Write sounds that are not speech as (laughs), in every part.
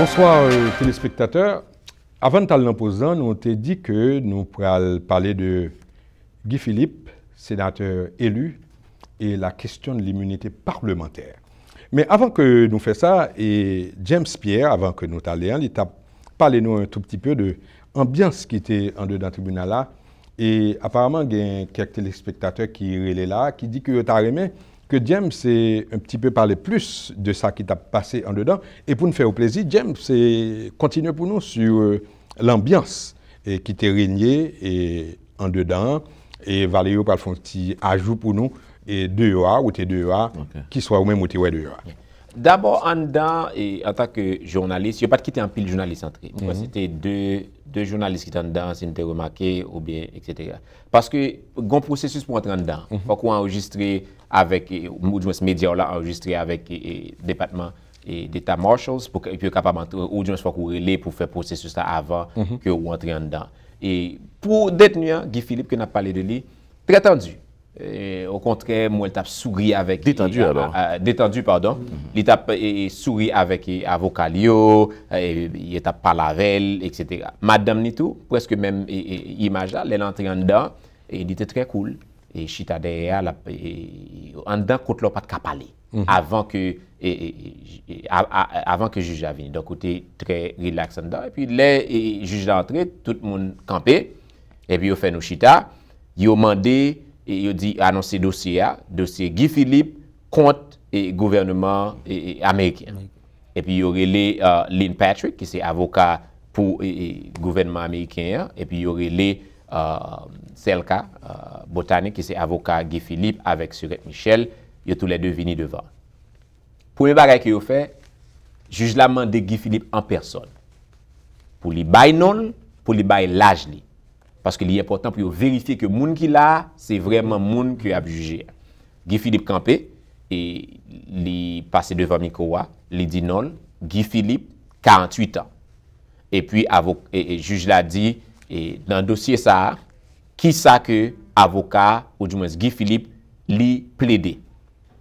Bonsoir euh, telespektatèr, avan tal nan posan, nou te di ke nou pral pale de Guy Philippe, senatèr elu, e la kestyon l'immunite parlementèr. Men avan ke nou fe sa, e James Pierre, avan ke nou tal deyan, li ta pale nou un tout petit peu de ambyans ki te ande dan tribunal la, e apareman gen kèk telespektatèr ki rele la, ki di ki yo ta remè, que James c'est un petit peu parler plus de ça qui t'a passé en dedans. Et pour nous faire au plaisir, James, c'est continuer pour nous sur euh, l'ambiance qui t'est régnée en dedans. Et Valéo, par le fond, ajout pour nous et 2 ou t'es 2 a qui soit au même ou t 2 D'abord, an dan, an tak jounalist, yon pat ki te an pil jounalist antre. Mwen se mhm. te de jounalist ki te an dan, se ne te remake ou bien, etc. Paske, goun prosesus pou an tre an dan. Fak ou an enjistre avèk, ou jounes media ou la enjistre avèk depatman d'Etat Marshalls, pou kapab an tre, ou jounes fak ou rele pou fè prosesus ta avèk ki mhm. ou an tre an dan. E pou detenyan, Guy Philippe, ki nan pale de li, prétendu. Ou euh, kontre, mwen tap souri avèk... Detandu anon. Euh, euh, Detandu, pardon. Mm-hmm. Li tap souri avèk avokalyo, li tap palarel, etc. Madame Nitu, preske mèm imaj la, li lan tre an dan, li te tre koul. E chita derya, an dan kote lò pat kapalè, avan ke juj avini. Donk ou te tre relax an dan. E pi le, juj lan tre, tout moun kampe, e pi ou fe nou chita, yo mande... yo di anonsi dosye ya, dosye Guy Philippe kont gouvernement Ameriken. Epi yore le Lynn Patrick ki se avoka pou gouvernement Ameriken ya, epi yore le Selka euh, Botanik ki se avoka Guy Philippe avek suret Michel, yo tou la devini devan. Pou e bagay ki yo fe, juj la man de Guy Philippe an person. Pou li bay non, pou li bay laj li. Paske li yon portan pou yo verifi ke moun ki la, se vreman moun ki ap juji a. Guy Philippe Campe, li pase devan Mikowa, li di non. Guy Philippe, 48 an. E puis juj la di, lan dosye sa a, ki sa ke avoka, ou di mwens Guy Philippe, li ple de.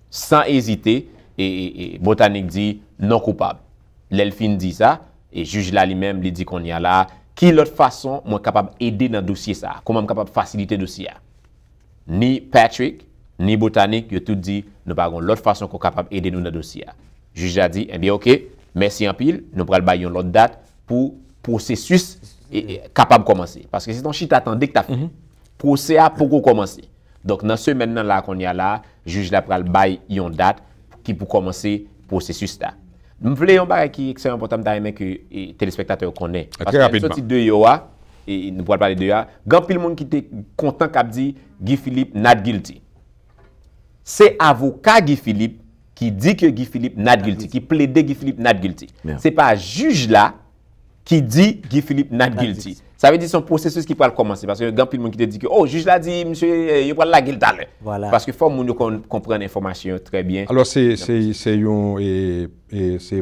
San ezite, botanik di, non koupab. Lelfine di sa, e juj la li men, li di kon ya la a, Ki lot fason mwen kapab ede nan dosye sa? Koman mwen kapab fasilite dosye a? Ni Patrick, ni Botanik, yo tout di, nou bagon lot fason kon kapab ede nou nan dosye a. Juj la di, eh en biye, ok, mersi an pil, nou pral bay yon lot dat pou prosesus eh, eh, kapab komanse. Paske se ton chi ta tendek ta foun, mhm. proses a pou komanse. Donk nan se mennen la kon ya la, juj la pral bay yon dat ki pou komanse prosesus ta. M vle yon baka ki ekseyon apotam da yon men ke e, telespektate yo konen. Ake ah, rapidman. Aske yon soti de yo a, e nou pou al pale de yo a, gan pi l moun ki te kontan kap di, Guy Philippe not guilty. Se avoka Guy Philippe, ki di ke Guy Philippe not guilty, ki ple de Guy Philippe not guilty. Se pa juj la, ki di Guy Philippe not guilty. Not guilty. Sa ve di son prosesus ki pral komanse, paske yon gampil moun ki te di ki, oh, juj la di, msye, yon pral la gil talen. Paske fòm moun yon kompran informasyon trebyen. Alors, se yon, se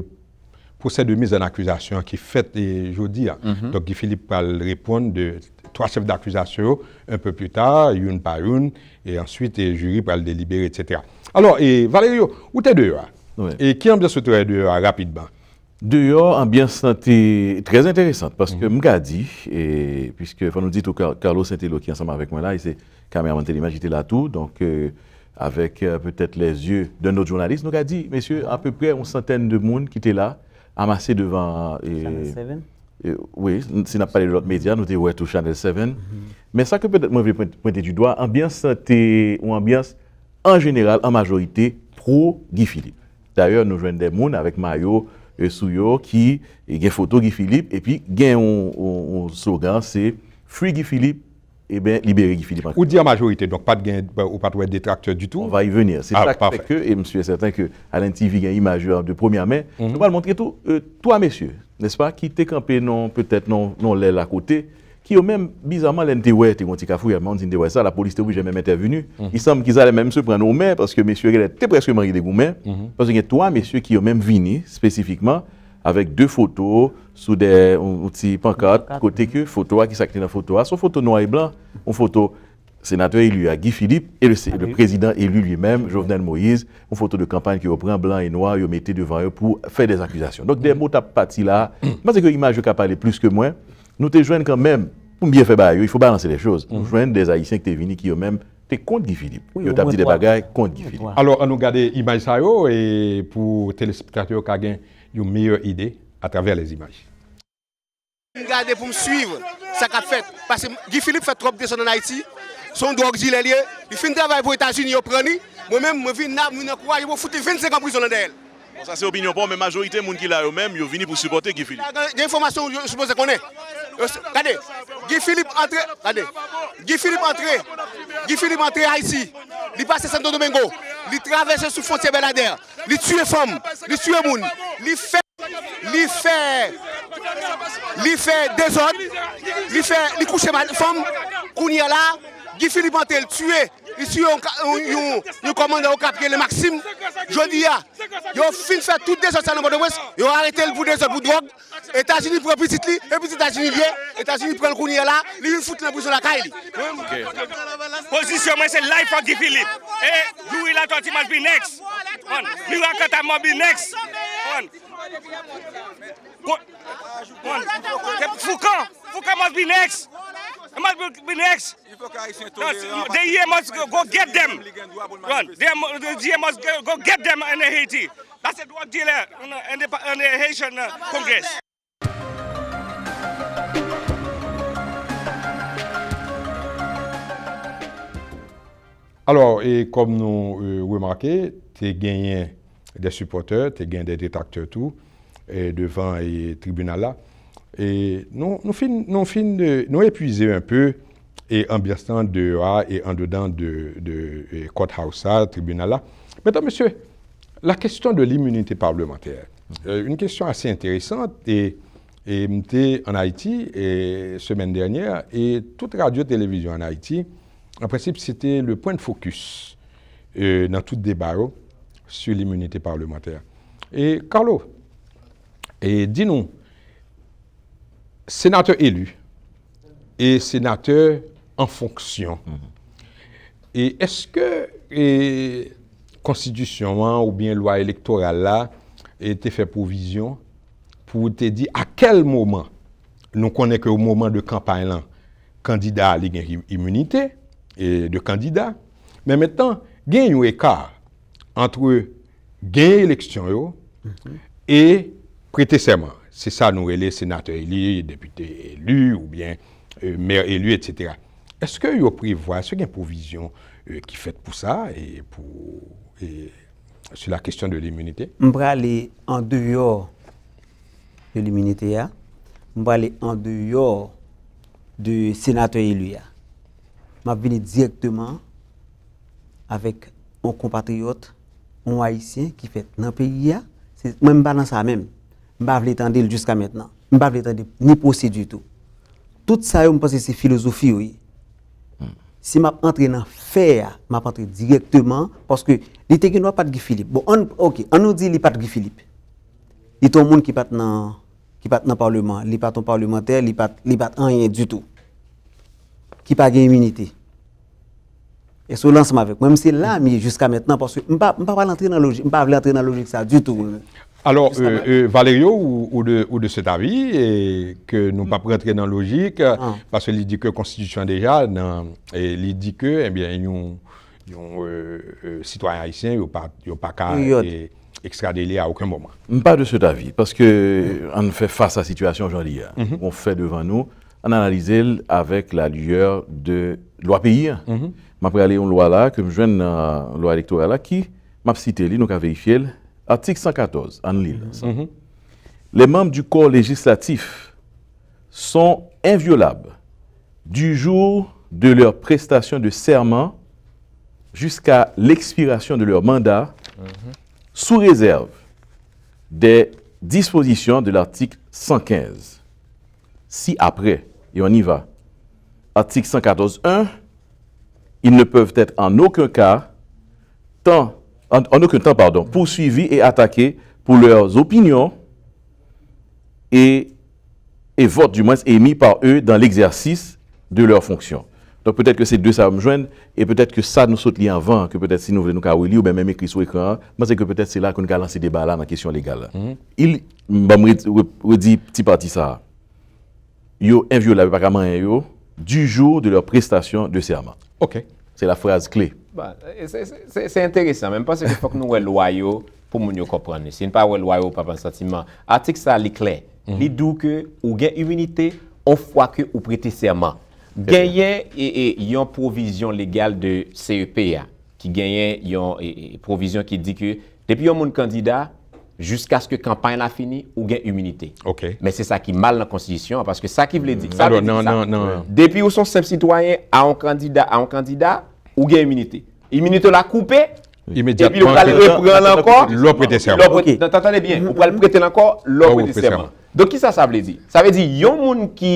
proses de mise an akwizasyon ki fèt, jodi, donki Filip pral repon de 3 chef d'akwizasyon, un pò pwè ta, yon par yon, e answite juri pral delibere, etc. Alors, Valerio, ou te deyo a? E ki yon bè sotoye deyo a rapidban? Dehors, ambiance santé très intéressante parce que mm. Mgadi, et, puisque nous dit que Carlos Saint-Elo qui est ensemble avec moi là, c'est caméraman il était là tout, donc euh, avec euh, peut-être les yeux d'un autre journaliste, nous a dit, messieurs, à peu près une centaine de monde qui était là, amassé devant. Channel 7 Oui, si on pas parlé de l'autre média, nous disons, ouais, tout Channel 7. Mm-hmm. Mais ça que peut-être moi je vais pointer du doigt, ambiance santé ou ambiance en général, en majorité, pro Guy Philippe. D'ailleurs, nous jouons des monde avec Mayo. Euh, sou yo ki e gen foto gifilip, epi gen sou gan se fri gifilip e ben libere gifilip. Ou di a majorite, donk pat gen, ou pat wè detractor du tout. On va y venir. E msè yè sèrtan ke Alain Tivigan y majeur de premier men. On mhm. va l'montre to euh, to a mesye, nespa, ki te kampe non lè non, non, lakote qui ont même, bizarrement, l'NTW était contre Kafouya, mais on dit ça, la police n'est jamais même intervenue. Mhm. Il semble qu'ils allaient même se prendre aux mains, parce que Monsieur était presque marié de gourmets, mhm. parce qu'il y a trois messieurs qui ont même venu spécifiquement, avec deux photos, sous des petits pancartes, côté mhm. que, photo qui s'active dans la photo, son photo noir et blanc, une photo sénateur élu à Guy Philippe, et le, président élu lui-même, Jovenel Moïse, une photo de campagne qui reprend blanc et noir, ils mettait devant eux pour faire des accusations. Donc, des mots à là, parce que l'image qui a parlé plus que moi, nous te joignons quand même pour bien faire, il faut balancer les choses. On mm des Haïtiens qui sont venus qui eux-mêmes t'es contre Guy Philippe. Ils yo t'a dit des bagages contre Guy Philippe. Alors, on nous garder l'image ça et pour téléspectateurs qui ont une meilleure idée à travers les images. Regardez pour me suivre ça qu'a fait parce que Guy Philippe fait trop de descendre en Haïti. Son drogue il est lié, il fait un travail pour les États-Unis, il prend moi-même je viens de je Il je foutre 25 ans en prison d'elle. Ça c'est opinion Mais la majorité monde qui là eux-mêmes, ils venus pour supporter Guy Philippe. Des informations je suppose qu'on est. Euh, regardez, Guy Philippe entré, regardez, Guy Philippe entré, Guy Philippe entré à Haïti, il passe Santo Domingo, il traverse sous frontière Belader, il tue femme, il tue moun, il fait, il fait, il fait désordre, il fait, il couche femme, Kounia là, Guy Philippe entré, il tue, Ici, nous commandons au capitaine, le Maxime. Je dis, ils ont fini de faire toutes les dans le ouest Ils ont arrêté le bout des bout de drogue. unis prennent petit lit, et puis unis vient, unis prennent le courrier là, ils foutent la prison la caille. Position, c'est life of Philippe. Et eh, Louis la toi le next. quand même be next. Foucault Foucault je be next. It must be, be next. The year must go, go get them. Run. The year must go, go get them in Haiti. That's a drug dealer in the, in the Haitian uh, Congress. Alors, et comme nous euh, remarquons, tu gagné des supporters, tu gagné des détracteurs tout, et devant le tribunal là. Et nous, nous, fin, nous, de, nous un peu et en de dehors et en dedans de, de, tribunal là. Maintenant, monsieur, la question de l'immunité parlementaire, mhm. euh, une question assez intéressante et et j'étais en Haïti et semaine dernière et toute radio-télévision en Haïti, en principe, c'était le point de focus euh, dans tout débat oh, sur l'immunité parlementaire. Et Carlo, et dis-nous, Senatèr élu et senatèr en fonksyon. Mm-hmm. Et est-ce que constitutionment ou bien loi élektoral là et te fè provision pou te di a quel moment nou konèk ou moment de kampan lan kandida li gen immunité et de kandida men metan gen yon ekar antre gen éleksyon yo mm-hmm. et prété sa man. Se sa nou elè senatè elè, deputè elè, ou bien mèr elè, etc. Eske yo privwa, se gen pou vizyon ki fèt pou sa, e pou, e, se la kestyon de l'immunite? Mbra lè an de yò, l'immunite ya, mbra lè an de yò, de senatè elè ya. Mba vini direktman, avèk an kompatriot, an wajisyen ki fèt nan peyi ya, mwen mba nan sa mèm. Mpav letan dil jiska metnan. Mpav letan dil, ni posey du tout. Tout sa yo mposey se filosofi ou yi. Hmm. Si mpap entre nan fè ya, mpap entre direktman. Poske li te gen wap pat gifilip. Bon, ok, an nou di li pat gifilip. Li ton moun ki pat nan parlement. Li pat ton parlementè, li pat anyen du tout. Ki pat gen imunite. E sou lansman vek. Mpav letan dil jiska metnan. Mpav letan dil jiska metnan. Mpav letan dil jiska metnan. Euh, euh, Valerio ou de cet avi ke nou pa prentre mm. nan logik ah. parce li di ke konstitusyon deja li di ke yon sitwanyan hisyen yon pa ka ekstradeli a ouken mouman Mpa de cet avi an fe fasa situasyon jodi an analize avèk la mm-hmm. lyeur de lwa peyi mpa pre ale yon lwa la ki map site li nou ka veyfye l Article 114, en Lille. Mhm. Mhm. Les membres du corps législatif sont inviolables du jour de leur prestation de serment jusqu'à l'expiration de leur mandat, mhm. sous réserve des dispositions de l'article 115. Si après, et on y va, article 114.1, ils ne peuvent être en aucun cas, tant en, aucun temps, pardon, poursuivis et attaqués pour leurs opinions et, et votes, du moins, émis par eux dans l'exercice de leurs fonctions. Donc peut-être que ces deux, ça me joignent, et peut-être que ça nous saute lié avant, que peut-être si nous voulons nous ou bien même écrit sur l'écran, moi c'est que peut-être c'est là qu'on a lancé débat là dans la question légale. Mhm. Il, me dit, petit parti ça, yo inviolable, pas yo, du jour de leur prestation de serment. Ok. C'est la phrase clé. Se entereysan, menm pase ki fok nou wè loyo pou moun yo kopran. Se npa wè loyo pa pan sotiman. Atik sa li klen. Li dou ke ou gen imunite, ou fwa ke ou priti serman. Genyen yon provizyon legal de CEPA. Ki genyen yon eh, eh, provizyon ki di ke, depi yon moun kandida, jiska se ke kampan la fini, ou gen imunite. Men se sa ki mal nan konstijisyon, parce ke sa ki vle di. Depi ou son sep sitwayen, a yon kandida, a yon kandida, Ou gen iminite. Iminite la koupe, et puis ou pral pral pral lankor, l'opre de serman. Non, t'entendez bien, ou pral pral pral lankor, l'opre de serman. Don ki sa sa vle di? Sa ve di, yon moun ki,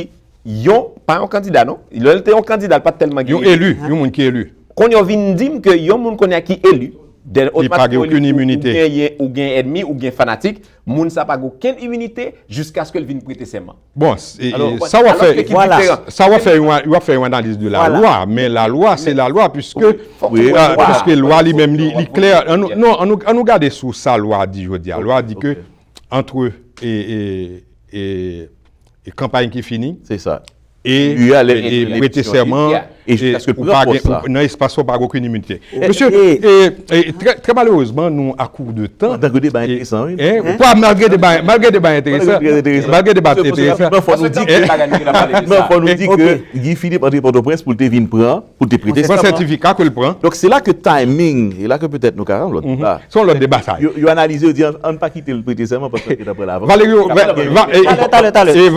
yon, pa non? yon kandida non? Yon elu, yon moun ki elu. Kon yo vin dim ke yon moun kon ya ki elu, Ou gen enmi ou gen fanatik Moun sa pag ouken imunite Juskas ke el vin prite seman Bon sa wap fe Wap fe yon analise de la lwa Men la lwa se la lwa Piske lwa li men li kler An nou gade sou sa lwa Di jodi a lwa Di ke antre E kampany ki fini E prite seman E prite seman ou nan y espasyon par okun imunite. Monsur, tre malerouzman nou akou de tan, ou pa malgre de ban enteresan, malgre de ban enteresan, moun foun nou di ke moun foun nou di ke Gifilip André Portoprense pou te vin pran, pou te pritesan. Moun sèntifi kakou l'pran. Lòk se la ke timing e la ke pwetèt nou karan lòd. Sò lòd de basay. Yon analize yon di an pa kite l'pritesan moun pwetèt apre la. Valerio, valerio, valerio,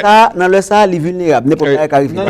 valerio, valerio,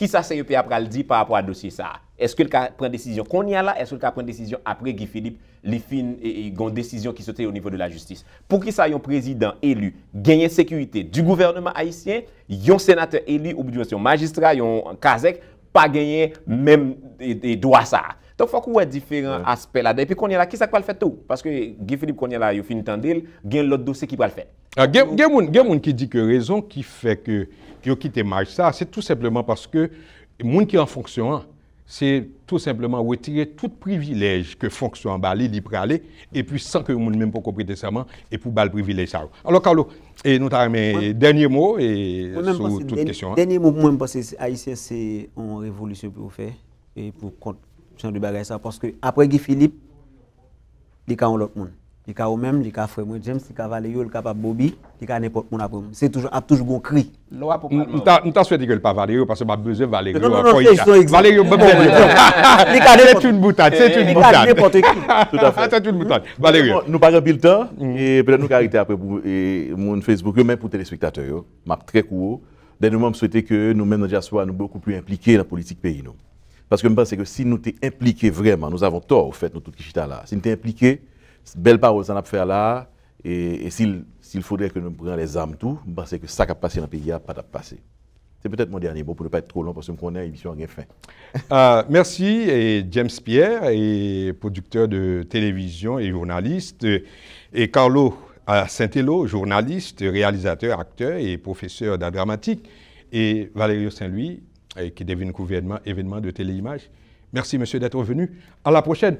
ki sa seyo e pe apral di pa apwa dosye sa. Eske l ka pren desisyon kon yala, eske l ka pren desisyon apre gifilip li fin gen desisyon ki sote yo nivou de la justis. Pou ki sa yon prezident elu genye sekuite du gouvernement Haitien, yon senatèr elu, oubidou yon magistrat, yon kazek, pa genye menm e dwa sa. Ton fòk wè diferent aspe lade. E pi konye la, ki sa kwa l fè tou? Paske Gifilip konye la yo finitandil, gen lòt dò se ki pral fè. Gen moun ki di ke rezon ki fè ki yo kite maj sa, se tout simplement paske moun ki an fonksyon an, se tout simplement wè tire tout privilèj ke fonksyon an bali, liprali, e pi san ke moun mèm pou komprite sa man e pou bal privilèj sa ou. Alo Carlo, nou ta remè denye mò e sou tout kèsyon an. Denye mò pou mèm passe, Aïsia se an revolusyon pou fè e pou kontre. parce que après Guy Philippe il un l'autre monde il a un même il ca frère James il ca Valéo il capable Bobby il un n'importe monde c'est toujours a toujours cri on t'a souhaité que le pas Valéo parce que pas besoin Valéo Valéo hein, (laughs) c'est une boutade c'est une boutade (laughs) tout à fait c'est une boutade nous pas le temps mm. et peut-être nous arrêter après pour mon Facebook même pour téléspectateurs m'a très court nous je souhaitais que nous-mêmes, nous beaucoup plus impliqués dans la politique pays. Parce que je pense que si nous t'es impliqué vraiment, nous avons tort au fait, nous tout qui là. Si nous t'es impliqués, belle parole ça n'a pas fait là, et, s'il faudrait que nous prenions les armes tout, je pense que ça qui a passé dans le pays, a pas passé. C'est peut-être mon dernier mot pour ne pas être trop long parce que je connais l'émission à fin. (laughs) Ah, merci et James Pierre, et producteur de télévision et journaliste, et Carlo saint elo journaliste, réalisateur, acteur et professeur d'art dramatique, et Valérie Saint-Louis, et qui devine un événement de téléimage. Merci, monsieur, d'être venu. À la prochaine.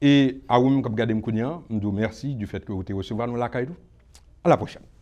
Et à vous, comme regardez, je vous merci du fait que vous avez recevoir nous la caille. À la prochaine.